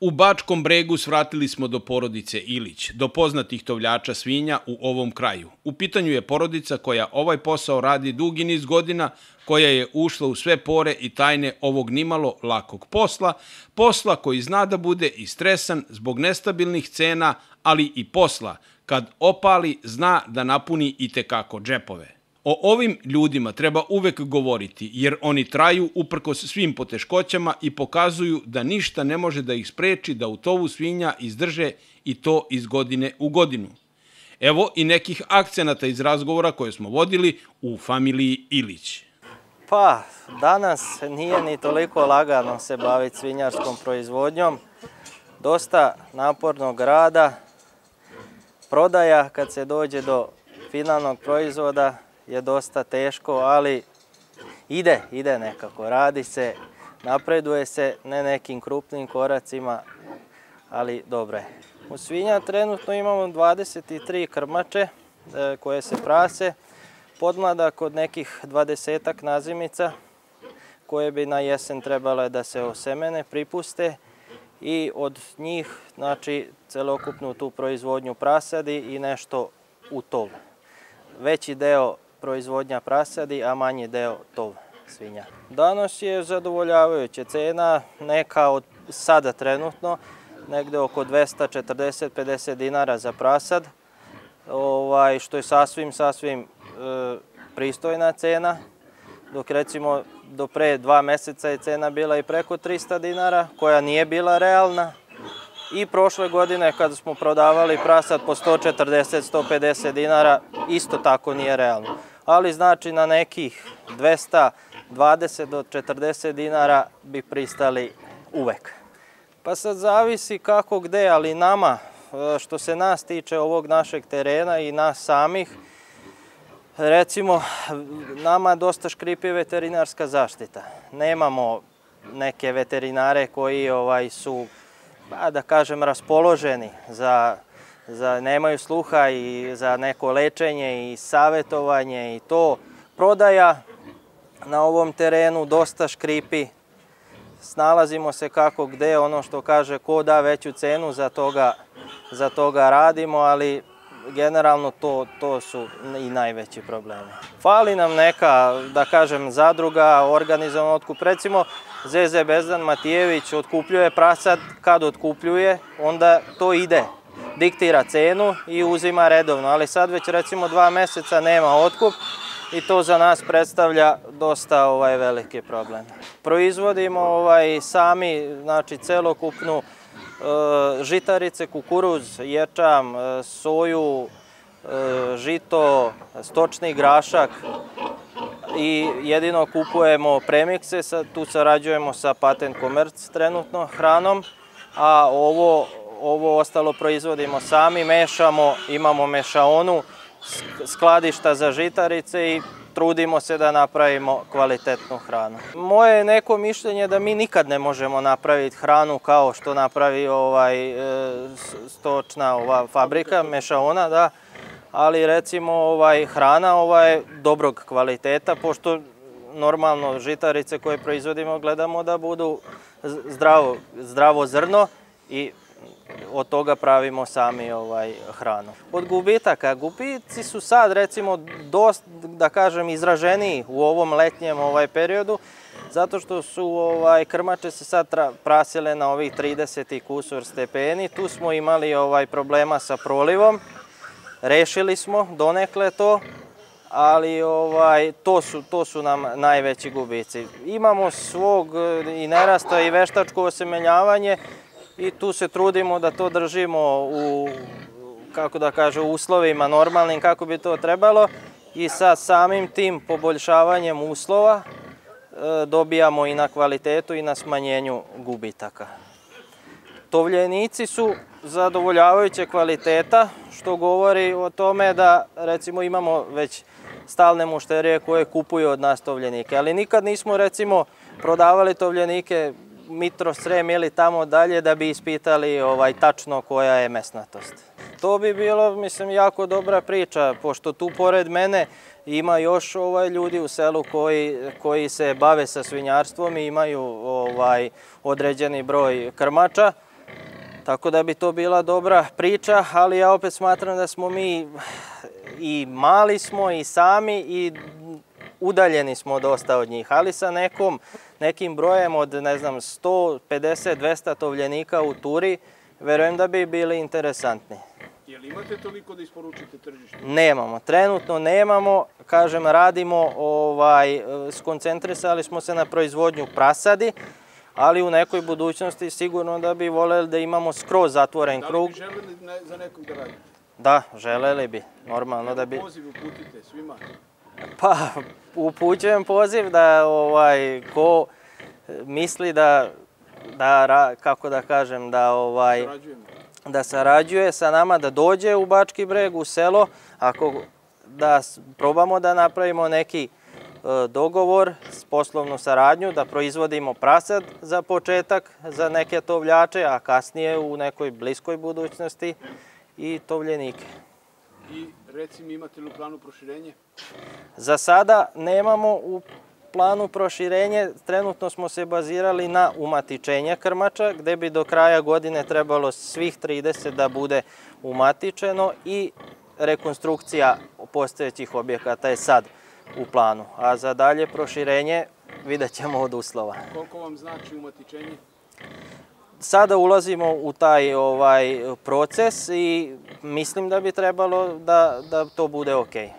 U Bačkom bregu svratili smo do porodice Ilić, do poznatih tovljača svinja u ovom kraju. U pitanju je porodica koja ovaj posao radi dugi niz godina, koja je ušla u sve pore i tajne ovog nimalo lakog posla, posla koji zna da bude i stresan zbog nestabilnih cena, ali i posla, kad opali zna da napuni i tekako džepove. O ovim ljudima treba uvek govoriti, jer oni traju uprkos svim poteškoćama i pokazuju da ništa ne može da ih spreči da u tovu svinja izdrže i to iz godine u godinu. Evo i nekih akcenata iz razgovora koje smo vodili u familiji Ilić. Pa, danas nije ni toliko lagano se baviti svinjarskom proizvodnjom. Dosta napornog rada, prodaja kad se dođe do finalnog proizvoda je dosta teško, ali ide, ide nekako, radi se, napreduje se, ne nekim krupnim koracima, ali dobro je. U svinja trenutno imamo 23 krmače e, koje se prase, podmlada kod nekih 20 nazimica koje bi na jesen trebale da se osemene, pripuste i od njih znači celokupnu tu proizvodnju prasadi i nešto u tovu. Veći deo proizvodnja prasadi, a manji deo tov svinja. Danas je zadovoljavajuća cena, neka od sada trenutno, negde oko 240-50 dinara za prasad, ovaj, što je sasvim, sasvim e, pristojna cena, dok recimo do pre dva meseca je cena bila i preko 300 dinara, koja nije bila realna. I prošle godine kada smo prodavali prasad po 140-150 dinara, isto tako nije realno ali znači na nekih 220 do 40 dinara bi pristali uvek. Pa sad zavisi kako gde, ali nama, e, što se nas tiče ovog našeg terena i nas samih, recimo, nama dosta škripi veterinarska zaštita. Nemamo neke veterinare koji ovaj su, ba, da kažem, raspoloženi za za, nemaju sluha i za neko lečenje i savetovanje i to. Prodaja na ovom terenu dosta škripi, snalazimo se kako gde, ono što kaže ko da veću cenu, za toga, za toga radimo, ali generalno to, to su i najveći problemi. Fali nam neka, da kažem, zadruga, organizovan otkup. Recimo, ZZ Bezdan Matijević otkupljuje prasad, kad otkupljuje, onda to ide diktira cenu i uzima redovno, ali sad već recimo dva meseca nema otkup i to za nas predstavlja dosta ovaj veliki problem. Proizvodimo ovaj sami, znači celokupnu e, žitarice, kukuruz, ječam, e, soju, e, žito, stočni grašak i jedino kupujemo premikse, tu sarađujemo sa Patent Commerce trenutno hranom, a ovo ovo ostalo proizvodimo sami, mešamo, imamo mešaonu, skladišta za žitarice i trudimo se da napravimo kvalitetnu hranu. Moje neko mišljenje da mi nikad ne možemo napraviti hranu kao što napravi ovaj e, stočna ova fabrika, mešaona, da, ali recimo ovaj hrana ovaj dobrog kvaliteta pošto normalno žitarice koje proizvodimo gledamo da budu zdravo, zdravo zrno i od toga pravimo sami ovaj hranu. Od gubitaka, gubici su sad recimo dosta, da kažem, izraženiji u ovom letnjem ovaj periodu, zato što su ovaj krmače se sad prasile na ovih 30 i kusur stepeni. Tu smo imali ovaj problema sa prolivom. Rešili smo donekle to, ali ovaj, to, su, to su nam najveći gubici. Imamo svog eh, i nerasta i veštačko osemeljavanje, i tu se trudimo da to držimo u kako da kažem uslovima normalnim kako bi to trebalo i sa samim tim poboljšavanjem uslova e, dobijamo i na kvalitetu i na smanjenju gubitaka. Tovljenici su zadovoljavajuće kvaliteta, što govori o tome da recimo imamo već stalne mušterije koje kupuju od nas tovljenike, ali nikad nismo recimo prodavali tovljenike mitro srem ili tamo dalje da bi ispitali ovaj, tačno koja je mesnatost. To bi bilo, mislim, jako dobra priča, pošto tu pored mene ima još ovaj, ljudi u selu koji, koji se bave sa svinjarstvom i imaju ovaj, određeni broj krmača. Tako da bi to bila dobra priča, ali ja opet smatram da smo mi i mali smo i sami i udaljeni smo dosta od njih, ali sa nekom, nekim brojem od, ne znam, 150, 200 tovljenika u turi, verujem da bi bili interesantni. Jel imate toliko da isporučite tržište? Nemamo, trenutno nemamo, kažem, radimo, ovaj, skoncentrisali smo se na proizvodnju prasadi, ali u nekoj budućnosti sigurno da bi voleli da imamo skroz zatvoren krug. Da li bi želeli za nekog da radite? Da, želeli bi, normalno Evo, da bi... Poziv uputite svima. Pa, upućujem poziv da ovaj, ko misli da, da kako da kažem, da ovaj, da sarađuje sa nama, da dođe u Bački breg, u selo, ako da probamo da napravimo neki e, dogovor s poslovnu saradnju, da proizvodimo prasad za početak za neke tovljače, a kasnije u nekoj bliskoj budućnosti i tovljenike. I recimo imate li u planu proširenje? Za sada nemamo u planu proširenje. Trenutno smo se bazirali na umatičenje krmača, gde bi do kraja godine trebalo svih 30 da bude umatičeno i rekonstrukcija postojećih objekata je sad u planu. A za dalje proširenje vidjet ćemo od uslova. Koliko vam znači umatičenje? sada ulazimo u taj ovaj proces i mislim da bi trebalo da, da to bude okej. Okay.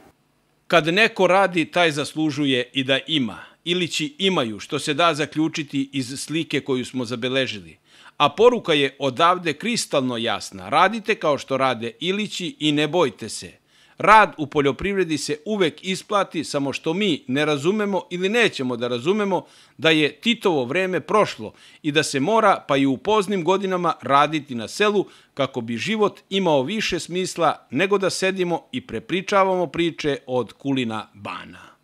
Kad neko radi, taj zaslužuje i da ima. Ilići imaju, što se da zaključiti iz slike koju smo zabeležili. A poruka je odavde kristalno jasna. Radite kao što rade Ilići i ne bojte se. Rad u poljoprivredi se uvek isplati, samo što mi ne razumemo ili nećemo da razumemo da je Titovo vreme prošlo i da se mora, pa i u poznim godinama, raditi na selu kako bi život imao više smisla nego da sedimo i prepričavamo priče od kulina bana.